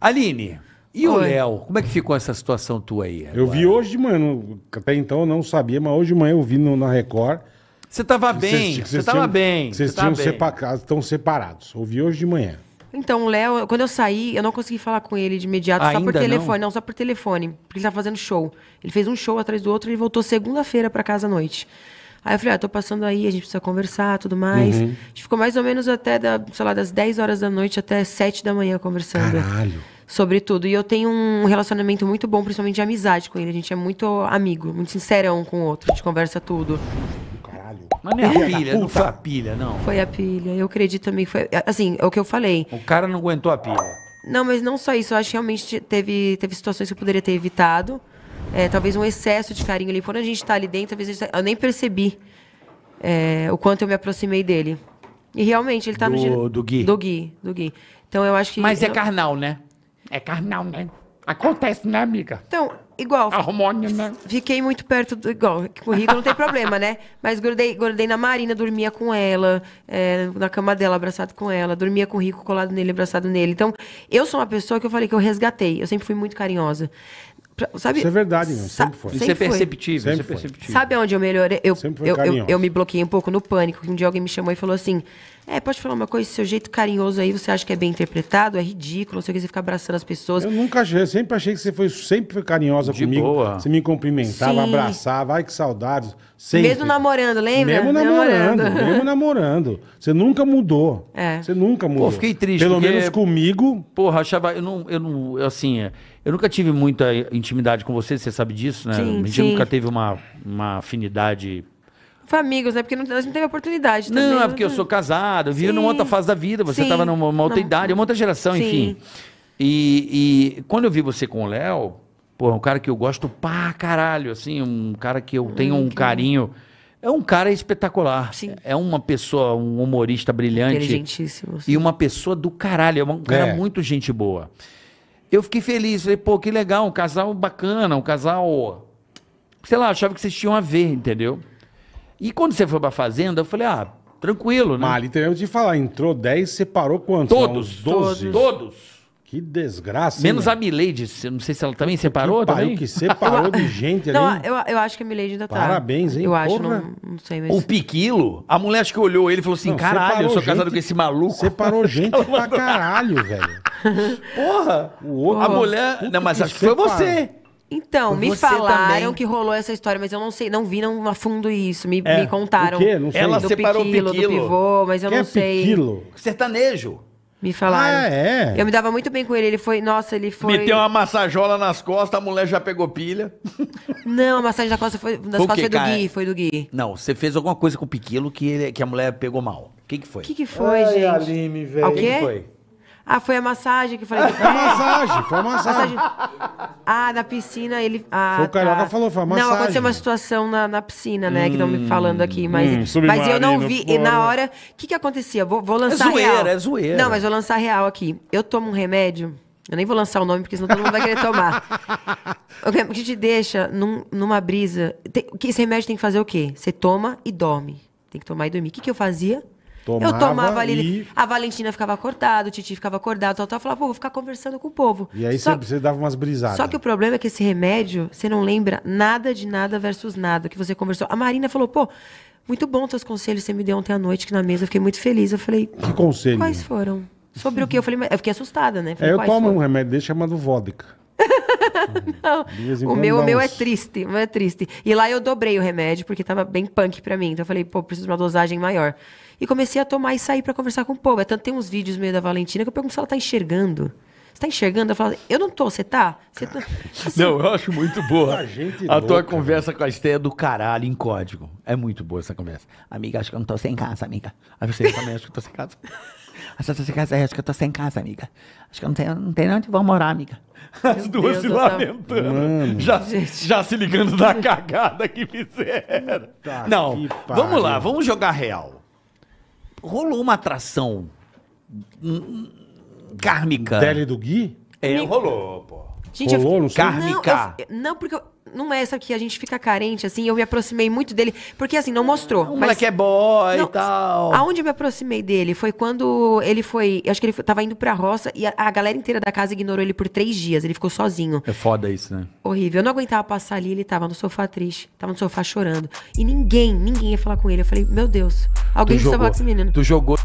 Aline, e Oi. o Léo? Como é que ficou essa situação tua aí? Agora? Eu vi hoje de manhã, até então eu não sabia, mas hoje de manhã eu vi no- na Record. Você tava bem, você tava tinham- bem. Vocês você separa- ah, estão separados. Ouvi hoje de manhã. Então, o Léo, quando eu saí, eu não consegui falar com ele de imediato, só por telefone. Não? só por telefone, porque ele tá fazendo show. Ele fez um show atrás do outro, ele voltou segunda-feira para casa à noite. Aí eu falei, ah, tô passando aí, a gente precisa conversar, tudo mais. Uhum. A gente ficou mais ou menos até, da, sei lá, das 10 horas da noite até 7 da manhã conversando. Caralho. Sobre tudo. E eu tenho um relacionamento muito bom, principalmente de amizade com ele. A gente é muito amigo, muito sincerão um com o outro. A gente conversa tudo. Mas não é a pilha, não foi a pilha, não. Foi a pilha. Eu acredito também. Foi, assim, é o que eu falei. O cara não aguentou a pilha. Não, mas não só isso. Eu acho que realmente teve, teve situações que eu poderia ter evitado é, talvez um excesso de carinho ali. Quando a gente está ali dentro, talvez eu nem percebi é, o quanto eu me aproximei dele. E realmente ele está no Do Gui. Do Gui, do Gui. Então eu acho que. Mas é carnal, né? É carnal, né? Acontece, né, amiga? Então, igual. Hormônio, né? Fiquei muito perto do. Igual, com o Rico não tem problema, né? Mas grudei, grudei na Marina, dormia com ela, é, na cama dela, abraçado com ela, dormia com o Rico colado nele, abraçado nele. Então, eu sou uma pessoa que eu falei que eu resgatei. Eu sempre fui muito carinhosa sabe, isso é verdade, Sempre foi. Isso sempre é perceptível, sempre isso é é perceptível. Sabe onde eu melhorei? Eu, eu, eu, eu, me bloqueei um pouco no pânico. Um dia alguém me chamou e falou assim: É, pode falar uma coisa, seu jeito carinhoso aí, você acha que é bem interpretado? É ridículo, não sei o que, você fica abraçando as pessoas. Eu nunca achei, eu sempre achei que você foi sempre foi carinhosa De comigo. Boa. Você me cumprimentava, Sim. abraçava, ai que saudades. Sempre. Mesmo namorando, lembra? Mesmo namorando, namorando. mesmo namorando. Você nunca mudou. É. Você nunca mudou. Pô, fiquei triste. Pelo porque... menos comigo. Porra, achava. Eu não. Eu não assim, é, eu nunca tive muita intimidade com você, você sabe disso, né? Sim, a gente sim. nunca teve uma, uma afinidade foi amigos, né? Porque não, a gente teve oportunidade também. Não, é né? porque eu sou casado, eu vivi numa outra fase da vida, você estava numa outra não. idade, é uma outra geração, Sim. enfim. E, e, quando eu vi você com o Léo, pô, um cara que eu gosto pra caralho, assim, um cara que eu hum, tenho hum, um carinho. É um cara espetacular. Sim. É uma pessoa, um humorista brilhante. Inteligentíssimo. Sim. E uma pessoa do caralho. É um cara é. muito gente boa eu fiquei feliz. Falei, pô, que legal, um casal bacana, um casal. Sei lá, achava que vocês tinham a ver, entendeu? E quando você foi pra fazenda, eu falei, ah, tranquilo, né? Mali, então, eu de falar, entrou 10, separou quantos? Todos, não, 12. Todos. Que desgraça. Menos hein, a Milady, não sei se ela também separou que também. que separou de gente ali. Não, eu, eu acho que a Milady ainda tá. Parabéns, hein? Eu acho, não, não, sei mesmo. O Piquilo, a mulher acho que olhou ele e falou assim: não, caralho, eu sou gente, casado com esse maluco. Separou gente pra caralho, velho. Porra! a mulher. Não, mas acho que foi é você. Então, Por me falaram também. que rolou essa história, mas eu não sei, não vi não a fundo isso. Me, é, me contaram. O quê? Não sei. Ela do separou piquilo, o piquilo. Do pivô, mas eu Quem não é sei. Piquilo? Sertanejo. Me falaram. Ah, é? Eu me dava muito bem com ele. Ele foi. Nossa, ele foi. Meteu uma massajola nas costas, a mulher já pegou pilha. Não, a massagem da costa foi, das foi costas foi do cara? Gui, foi do Gui. Não, você fez alguma coisa com o Piquilo que, ele, que a mulher pegou mal. O que, que foi? O que, que foi, Ai, gente? Alime, O Que foi? Ah, foi a massagem que eu falei. Foi a massagem, foi a massagem. Ah, na piscina ele. Ah, foi o Carioca tá. falou, foi a massagem. Não, aconteceu uma situação na, na piscina, né? Hum, que estão me falando aqui, mas. Hum, mas eu não vi. E na hora. O que, que acontecia? Vou, vou lançar é zoeira, real. É zoeira. Não, mas vou lançar real aqui. Eu tomo um remédio. Eu nem vou lançar o nome, porque senão todo mundo vai querer tomar. O que te deixa num, numa brisa. Tem, esse remédio tem que fazer o quê? Você toma e dorme. Tem que tomar e dormir. O que, que eu fazia? Tomava eu tomava ali. E... A Valentina ficava acordada, o Titi ficava acordado, tal, tal. Eu falava, pô, vou ficar conversando com o povo. E aí só... você dava umas brisadas. Só que o problema é que esse remédio, você não lembra nada de nada versus nada que você conversou. A Marina falou, pô, muito bom seus conselhos que você me deu ontem à noite que na mesa. Eu fiquei muito feliz. Eu falei, que conselho? Quais foram? Sobre o que? Eu falei, eu fiquei assustada, né? Falei, é, eu tomo foram? um remédio, desse chamado vodka não. O meu, o meu é triste, o meu é triste. E lá eu dobrei o remédio, porque tava bem punk pra mim. Então eu falei, pô, preciso de uma dosagem maior. E comecei a tomar e sair para conversar com o povo. É tanto tem uns vídeos meio da Valentina que eu pergunto se ela tá enxergando. Você tá enxergando? Eu falo, eu não tô, você tá? Você tá? Assim, não, eu acho muito boa. A, gente a tua conversa com a Estéia do caralho em código. É muito boa essa conversa. Amiga, acho que eu não tô sem casa, amiga. Aí você também acho que eu tô sem casa. Acho que eu tô sem casa, acho que eu tô sem casa, amiga. Acho que eu não tenho, não tenho onde vou morar, amiga. As Meu duas Deus, se lamentando. Já, já se ligando da cagada que fizeram. Tá não, que vamos lá, vamos jogar real. Rolou uma atração kármica. Dele do Gui? É, Me... rolou, pô. Gente, rolou, eu... não Kármica. Não, eu... não, porque eu não é essa que a gente fica carente, assim. Eu me aproximei muito dele, porque assim, não mostrou. O é mas... moleque é boy não, e tal. Aonde eu me aproximei dele foi quando ele foi. Acho que ele foi, tava indo pra roça e a, a, galera inteira da casa ignorou ele por três dias. Ele ficou sozinho. É foda isso, né? Horrível. Eu não aguentava passar ali, ele tava no sofá triste, tava no sofá chorando. E ninguém, ninguém ia falar com ele. Eu falei, meu Deus, alguém tu precisa falar com esse menino. Tu jogou.